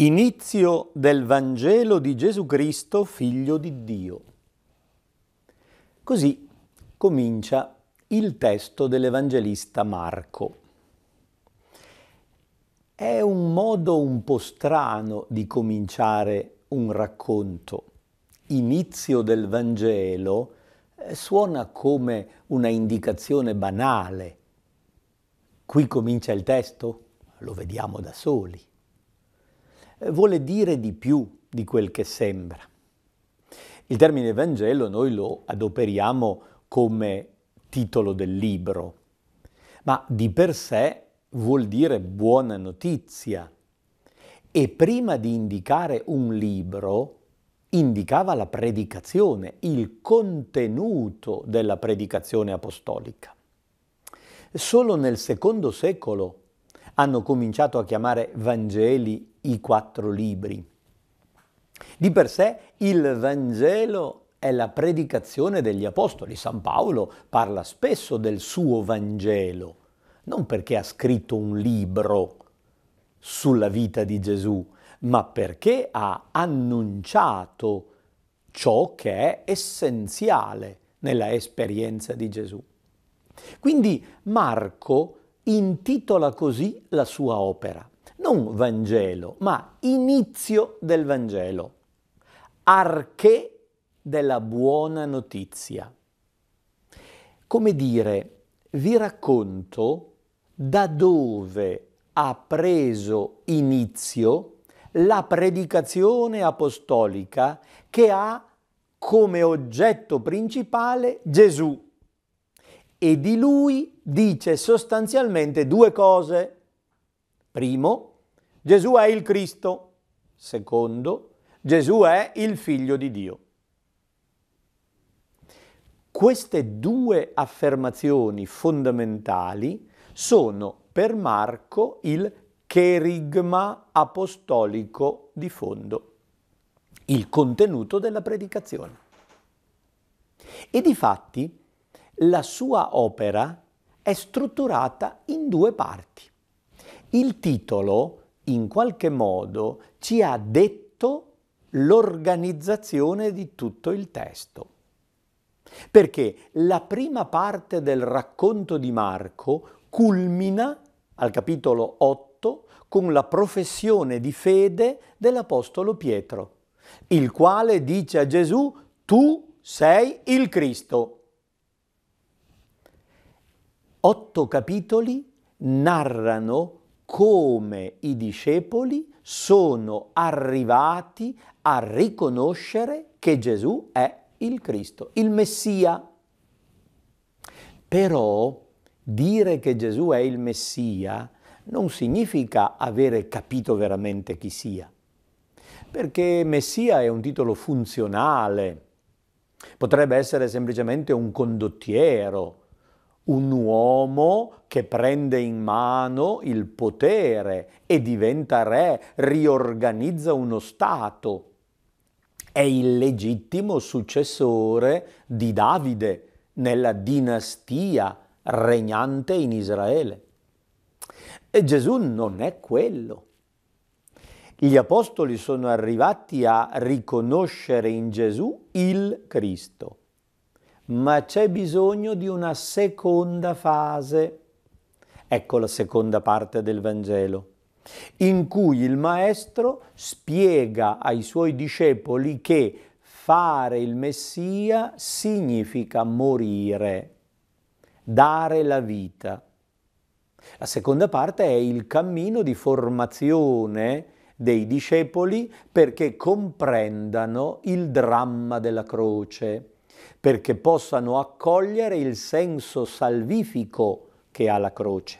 Inizio del Vangelo di Gesù Cristo, figlio di Dio. Così comincia il testo dell'Evangelista Marco. È un modo un po' strano di cominciare un racconto. Inizio del Vangelo eh, suona come una indicazione banale. Qui comincia il testo? Lo vediamo da soli. Eh, vuole dire di più di quel che sembra. Il termine Vangelo noi lo adoperiamo come titolo del libro, ma di per sé vuol dire buona notizia. E prima di indicare un libro, indicava la predicazione, il contenuto della predicazione apostolica. Solo nel secondo secolo hanno cominciato a chiamare Vangeli i quattro libri. Di per sé il Vangelo è la predicazione degli Apostoli. San Paolo parla spesso del suo Vangelo, non perché ha scritto un libro sulla vita di Gesù, ma perché ha annunciato ciò che è essenziale nella esperienza di Gesù. Quindi Marco intitola così la sua opera non Vangelo, ma inizio del Vangelo, arché della buona notizia. Come dire, vi racconto da dove ha preso inizio la predicazione apostolica che ha come oggetto principale Gesù e di lui dice sostanzialmente due cose. Primo, Gesù è il Cristo. Secondo, Gesù è il figlio di Dio. Queste due affermazioni fondamentali sono per Marco il cherigma apostolico di fondo, il contenuto della predicazione. E di fatti la sua opera è strutturata in due parti. Il titolo in qualche modo ci ha detto l'organizzazione di tutto il testo. Perché la prima parte del racconto di Marco culmina al capitolo 8 con la professione di fede dell'Apostolo Pietro, il quale dice a Gesù, tu sei il Cristo. Otto capitoli narrano come i discepoli sono arrivati a riconoscere che Gesù è il Cristo, il Messia. Però dire che Gesù è il Messia non significa avere capito veramente chi sia, perché Messia è un titolo funzionale, potrebbe essere semplicemente un condottiero, un uomo che prende in mano il potere e diventa re, riorganizza uno Stato. È il legittimo successore di Davide nella dinastia regnante in Israele. E Gesù non è quello. Gli apostoli sono arrivati a riconoscere in Gesù il Cristo ma c'è bisogno di una seconda fase. Ecco la seconda parte del Vangelo, in cui il Maestro spiega ai suoi discepoli che fare il Messia significa morire, dare la vita. La seconda parte è il cammino di formazione dei discepoli perché comprendano il dramma della croce perché possano accogliere il senso salvifico che ha la croce.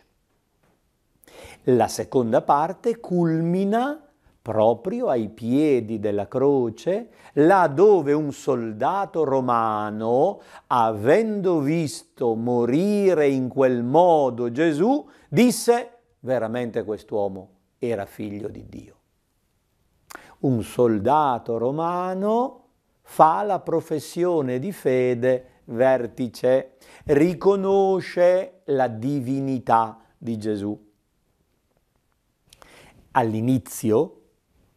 La seconda parte culmina proprio ai piedi della croce, là dove un soldato romano, avendo visto morire in quel modo Gesù, disse veramente quest'uomo era figlio di Dio. Un soldato romano fa la professione di fede vertice, riconosce la divinità di Gesù. All'inizio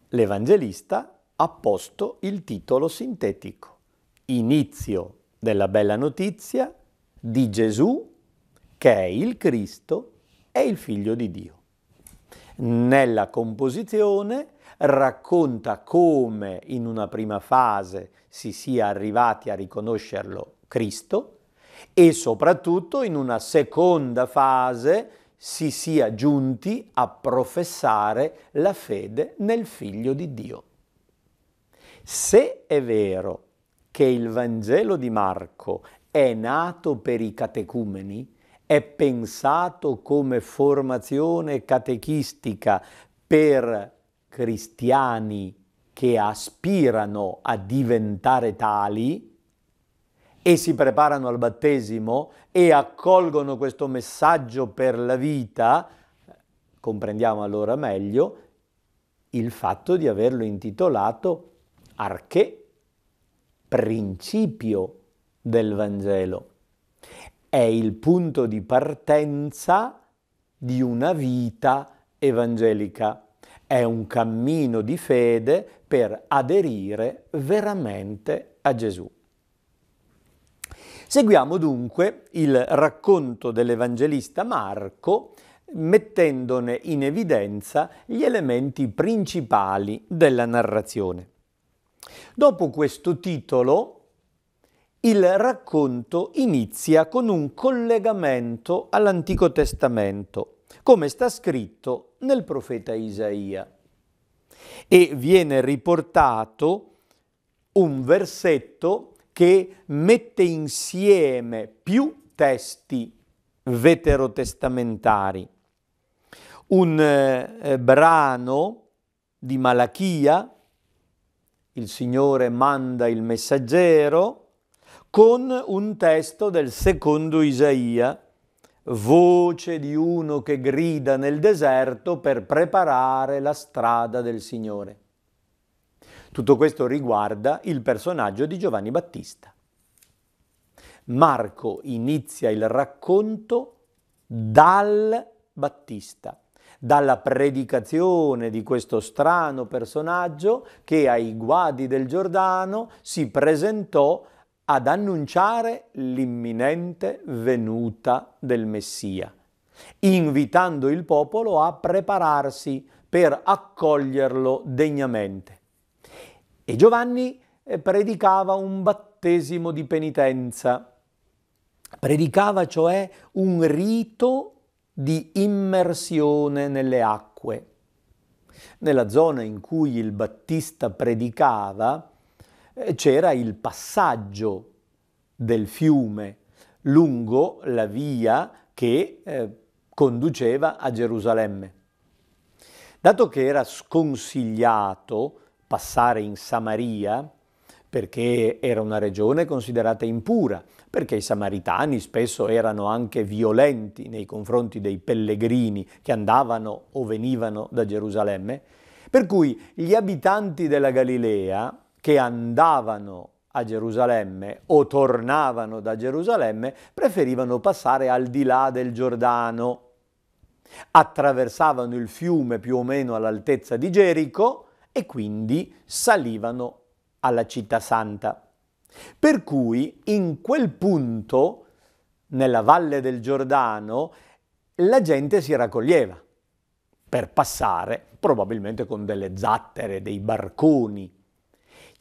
l'Evangelista ha posto il titolo sintetico, inizio della bella notizia di Gesù che è il Cristo e il Figlio di Dio. Nella composizione racconta come in una prima fase si sia arrivati a riconoscerlo Cristo e soprattutto in una seconda fase si sia giunti a professare la fede nel Figlio di Dio. Se è vero che il Vangelo di Marco è nato per i catecumeni, è pensato come formazione catechistica per cristiani che aspirano a diventare tali e si preparano al battesimo e accolgono questo messaggio per la vita, comprendiamo allora meglio il fatto di averlo intitolato Arché, principio del Vangelo. È il punto di partenza di una vita evangelica. È un cammino di fede per aderire veramente a Gesù. Seguiamo dunque il racconto dell'Evangelista Marco mettendone in evidenza gli elementi principali della narrazione. Dopo questo titolo, il racconto inizia con un collegamento all'Antico Testamento come sta scritto nel profeta Isaia. E viene riportato un versetto che mette insieme più testi veterotestamentari. Un eh, eh brano di Malachia, il Signore manda il messaggero, con un testo del secondo Isaia, voce di uno che grida nel deserto per preparare la strada del Signore. Tutto questo riguarda il personaggio di Giovanni Battista. Marco inizia il racconto dal Battista, dalla predicazione di questo strano personaggio che ai guadi del Giordano si presentò ad annunciare l'imminente venuta del Messia, invitando il popolo a prepararsi per accoglierlo degnamente. E Giovanni eh, predicava un battesimo di penitenza, predicava cioè un rito di immersione nelle acque. Nella zona in cui il Battista predicava, eh, c'era il passaggio del fiume lungo la via che eh, conduceva a Gerusalemme. Dato che era sconsigliato passare in Samaria, perché era una regione considerata impura, perché i samaritani spesso erano anche violenti nei confronti dei pellegrini che andavano o venivano da Gerusalemme, per cui gli abitanti della Galilea che andavano a Gerusalemme o tornavano da Gerusalemme preferivano passare al di là del Giordano. Attraversavano il fiume più o meno all'altezza di Gerico e quindi salivano alla città santa. Per cui in quel punto, nella valle del Giordano, la gente si raccoglieva per passare, probabilmente con delle zattere, dei barconi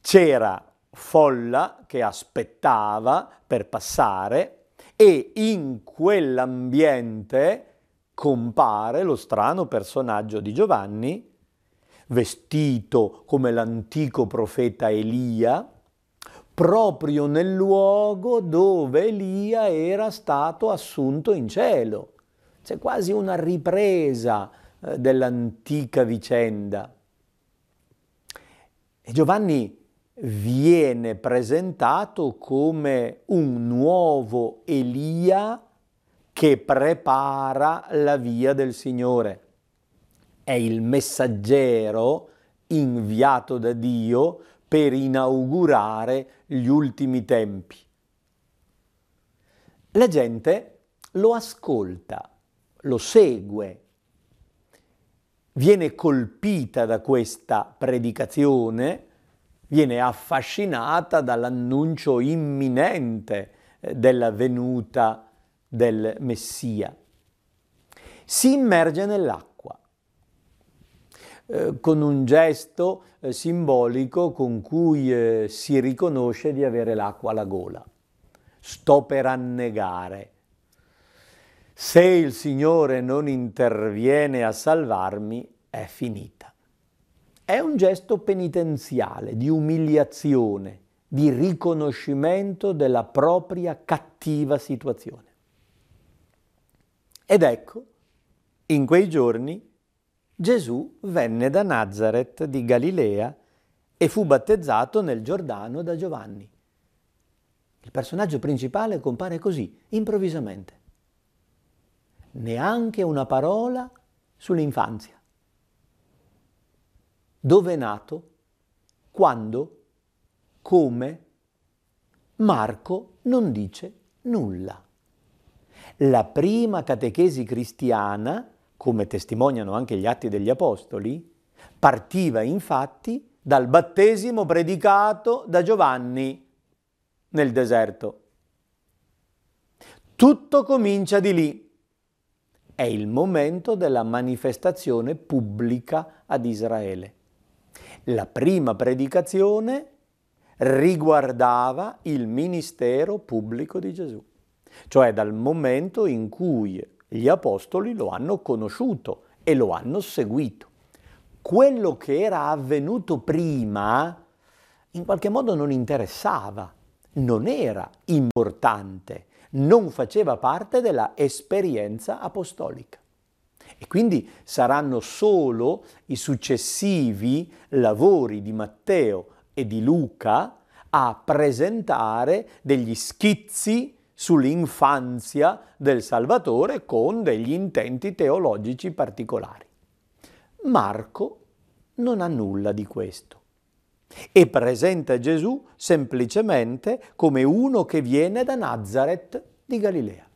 c'era folla che aspettava per passare e in quell'ambiente compare lo strano personaggio di Giovanni, vestito come l'antico profeta Elia, proprio nel luogo dove Elia era stato assunto in cielo. C'è quasi una ripresa eh, dell'antica vicenda. E Giovanni viene presentato come un nuovo Elia che prepara la via del Signore. È il messaggero inviato da Dio per inaugurare gli ultimi tempi. La gente lo ascolta, lo segue, viene colpita da questa predicazione viene affascinata dall'annuncio imminente eh, della venuta del Messia. Si immerge nell'acqua eh, con un gesto eh, simbolico con cui si riconosce di avere l'acqua alla gola. Sto per annegare. Se il Signore non interviene a salvarmi, è finita. È un gesto penitenziale, di umiliazione, di riconoscimento della propria cattiva situazione. Ed ecco, in quei giorni Gesù venne da Nazareth di Galilea e fu battezzato nel Giordano da Giovanni. Il personaggio principale compare così, improvvisamente. Neanche una parola sull'infanzia dove è nato, quando, come, Marco non dice nulla. La prima catechesi cristiana, come testimoniano anche gli atti degli Apostoli, partiva infatti dal battesimo predicato da Giovanni nel deserto. Tutto comincia di lì. È il momento della manifestazione pubblica ad Israele. La prima predicazione riguardava il ministero pubblico di Gesù, cioè dal momento in cui gli apostoli lo hanno conosciuto e lo hanno seguito. Quello che era avvenuto prima in qualche modo non interessava, non era importante, non faceva parte della esperienza apostolica. E quindi saranno solo i successivi lavori di Matteo e di Luca a presentare degli schizzi sull'infanzia del Salvatore con degli intenti teologici particolari. Marco non ha nulla di questo e presenta Gesù semplicemente come uno che viene da Nazareth di Galilea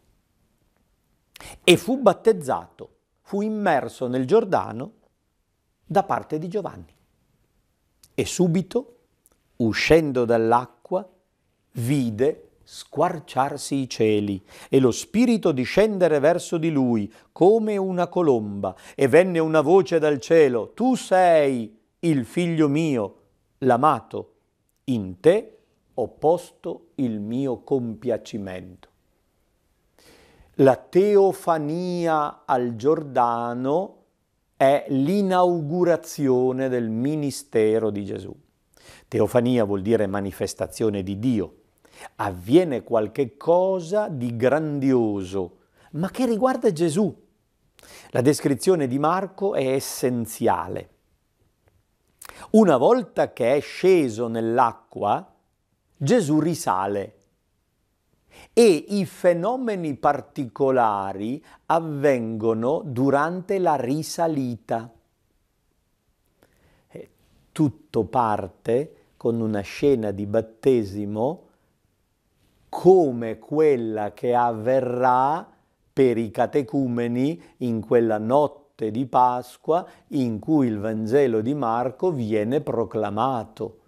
e fu battezzato fu immerso nel Giordano da parte di Giovanni. E subito, uscendo dall'acqua, vide squarciarsi i cieli e lo Spirito discendere verso di lui come una colomba e venne una voce dal cielo, tu sei il figlio mio, l'amato, in te ho posto il mio compiacimento. La teofania al Giordano è l'inaugurazione del ministero di Gesù. Teofania vuol dire manifestazione di Dio. Avviene qualche cosa di grandioso, ma che riguarda Gesù. La descrizione di Marco è essenziale. Una volta che è sceso nell'acqua, Gesù risale e i fenomeni particolari avvengono durante la risalita. Eh, tutto parte con una scena di battesimo come quella che avverrà per i catecumeni in quella notte di Pasqua in cui il Vangelo di Marco viene proclamato.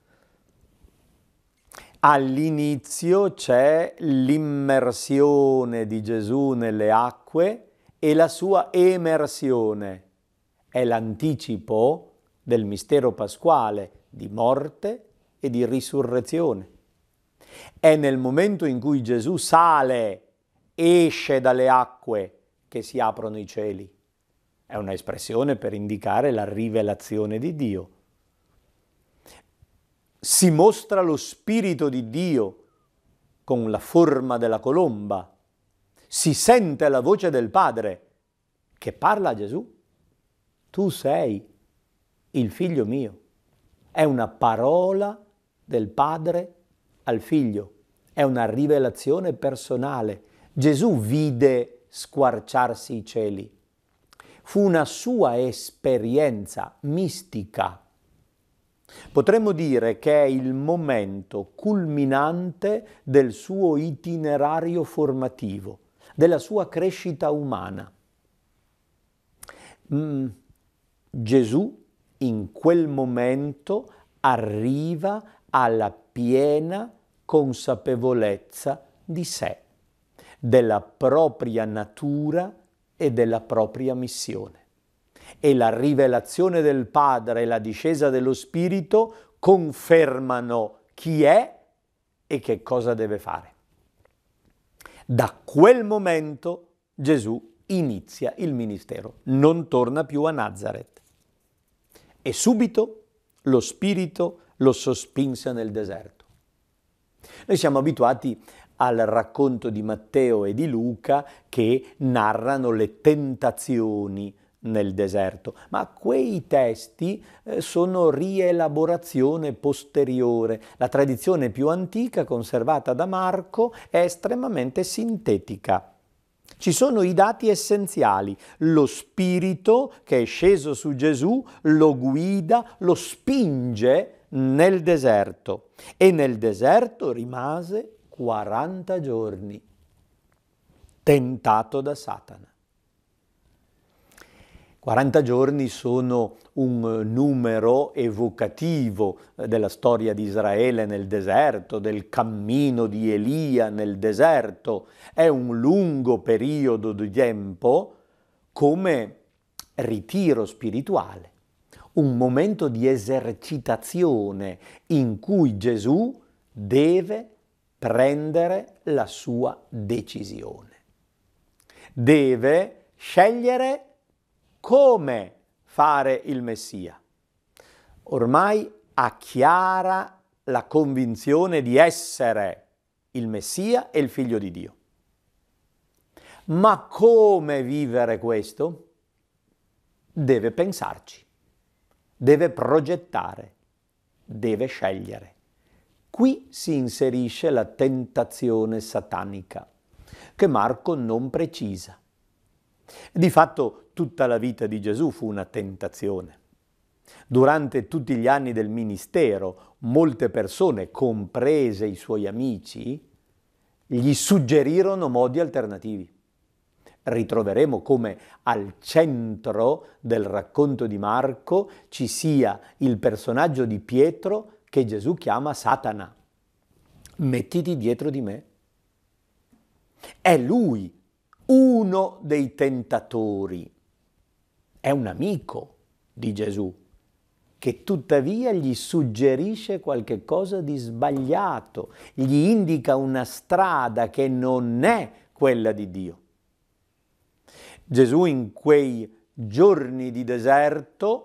All'inizio c'è l'immersione di Gesù nelle acque e la sua emersione. È l'anticipo del mistero pasquale di morte e di risurrezione. È nel momento in cui Gesù sale, esce dalle acque, che si aprono i cieli. È un'espressione per indicare la rivelazione di Dio si mostra lo Spirito di Dio con la forma della colomba, si sente la voce del Padre che parla a Gesù. Tu sei il figlio mio. È una parola del Padre al figlio, è una rivelazione personale. Gesù vide squarciarsi i cieli. Fu una sua esperienza mistica Potremmo dire che è il momento culminante del suo itinerario formativo, della sua crescita umana. Mm, Gesù in quel momento arriva alla piena consapevolezza di sé, della propria natura e della propria missione e la rivelazione del Padre e la discesa dello Spirito confermano chi è e che cosa deve fare. Da quel momento Gesù inizia il ministero, non torna più a Nazareth. E subito lo Spirito lo sospinse nel deserto. Noi siamo abituati al racconto di Matteo e di Luca che narrano le tentazioni nel deserto, ma quei testi eh, sono rielaborazione posteriore. La tradizione più antica conservata da Marco è estremamente sintetica. Ci sono i dati essenziali, lo spirito che è sceso su Gesù, lo guida, lo spinge nel deserto e nel deserto rimase 40 giorni, tentato da Satana. 40 giorni sono un eh, numero evocativo eh, della storia di Israele nel deserto, del cammino di Elia nel deserto. È un lungo periodo di tempo come ritiro spirituale, un momento di esercitazione in cui Gesù deve prendere la sua decisione. Deve scegliere come fare il Messia. Ormai ha chiara la convinzione di essere il Messia e il figlio di Dio. Ma come vivere questo? Deve pensarci, deve progettare, deve scegliere. Qui si inserisce la tentazione satanica, che Marco non precisa. Di fatto tutta la vita di Gesù fu una tentazione. Durante tutti gli anni del ministero, molte persone, comprese i suoi amici, gli suggerirono modi alternativi. Ritroveremo come al centro del racconto di Marco ci sia il personaggio di Pietro che Gesù chiama Satana. Mettiti dietro di me. È lui uno dei tentatori. È un amico di Gesù che tuttavia gli suggerisce qualche cosa di sbagliato, gli indica una strada che non è quella di Dio. Gesù in quei giorni di deserto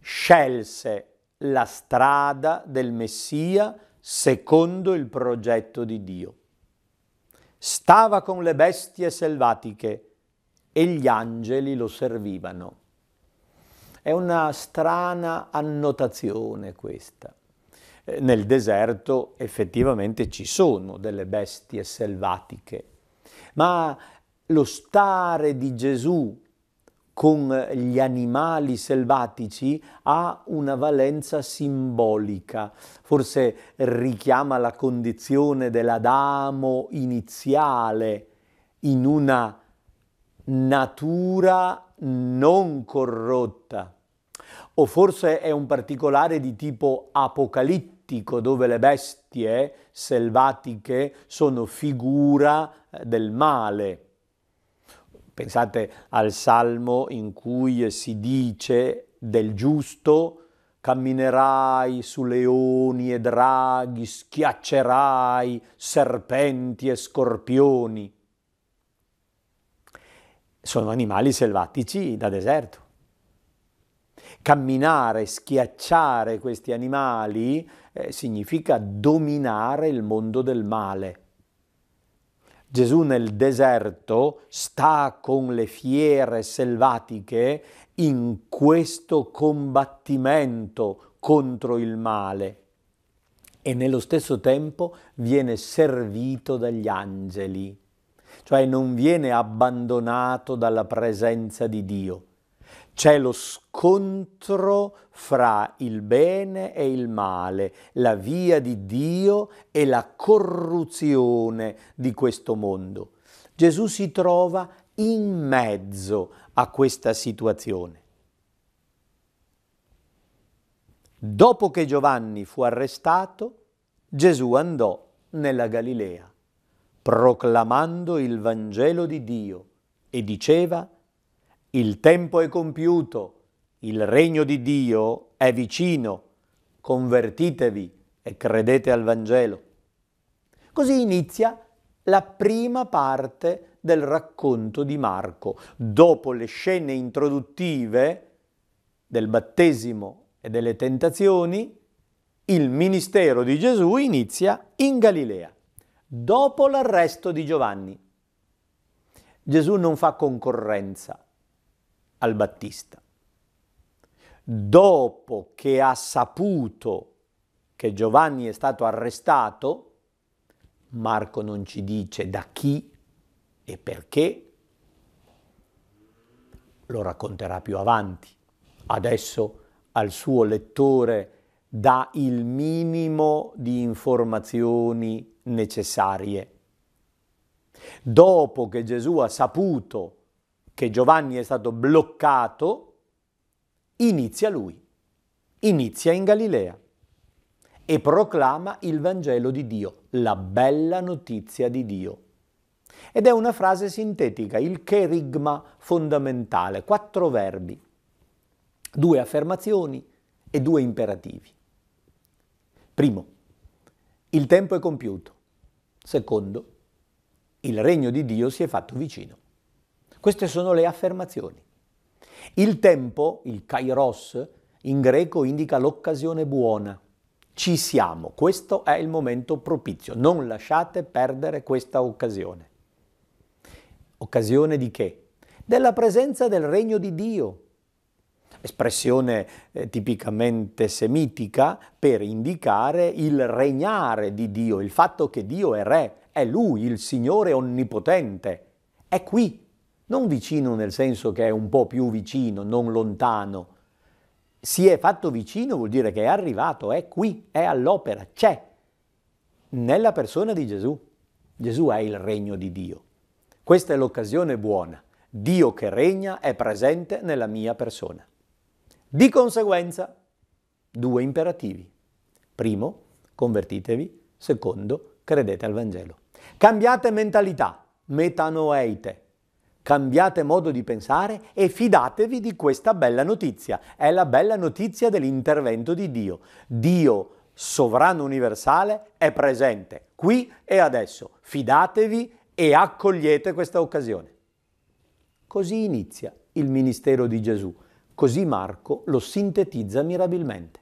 scelse la strada del Messia secondo il progetto di Dio stava con le bestie selvatiche e gli angeli lo servivano. È una strana annotazione questa. Eh, nel deserto effettivamente ci sono delle bestie selvatiche, ma lo stare di Gesù con gli animali selvatici ha una valenza simbolica, forse richiama la condizione dell'Adamo iniziale in una natura non corrotta, o forse è un particolare di tipo apocalittico dove le bestie selvatiche sono figura eh, del male. Pensate al salmo in cui si dice del giusto camminerai su leoni e draghi, schiaccerai serpenti e scorpioni. Sono animali selvatici da deserto. Camminare, schiacciare questi animali eh, significa dominare il mondo del male. Gesù nel deserto sta con le fiere selvatiche in questo combattimento contro il male e nello stesso tempo viene servito dagli angeli, cioè non viene abbandonato dalla presenza di Dio. C'è lo scontro fra il bene e il male, la via di Dio e la corruzione di questo mondo. Gesù si trova in mezzo a questa situazione. Dopo che Giovanni fu arrestato, Gesù andò nella Galilea, proclamando il Vangelo di Dio e diceva il tempo è compiuto, il regno di Dio è vicino, convertitevi e credete al Vangelo. Così inizia la prima parte del racconto di Marco, dopo le scene introduttive del battesimo e delle tentazioni, il ministero di Gesù inizia in Galilea, dopo l'arresto di Giovanni. Gesù non fa concorrenza al Battista. Dopo che ha saputo che Giovanni è stato arrestato, Marco non ci dice da chi e perché, lo racconterà più avanti. Adesso al suo lettore dà il minimo di informazioni necessarie. Dopo che Gesù ha saputo che Giovanni è stato bloccato, inizia lui, inizia in Galilea e proclama il Vangelo di Dio, la bella notizia di Dio. Ed è una frase sintetica, il cherigma fondamentale, quattro verbi, due affermazioni e due imperativi. Primo, il tempo è compiuto. Secondo, il regno di Dio si è fatto vicino. Queste sono le affermazioni. Il tempo, il kairos, in greco indica l'occasione buona. Ci siamo, questo è il momento propizio, non lasciate perdere questa occasione. Occasione di che? Della presenza del regno di Dio, espressione eh, tipicamente semitica per indicare il regnare di Dio, il fatto che Dio è re, è Lui, il Signore onnipotente, è qui non vicino nel senso che è un po' più vicino, non lontano. Si è fatto vicino vuol dire che è arrivato, è qui, è all'opera, c'è, nella persona di Gesù. Gesù è il regno di Dio. Questa è l'occasione buona. Dio che regna è presente nella mia persona. Di conseguenza, due imperativi. Primo, convertitevi. Secondo, credete al Vangelo. Cambiate mentalità, metanoeite Cambiate modo di pensare e fidatevi di questa bella notizia. È la bella notizia dell'intervento di Dio. Dio, sovrano universale, è presente qui e adesso. Fidatevi e accogliete questa occasione. Così inizia il ministero di Gesù. Così Marco lo sintetizza mirabilmente.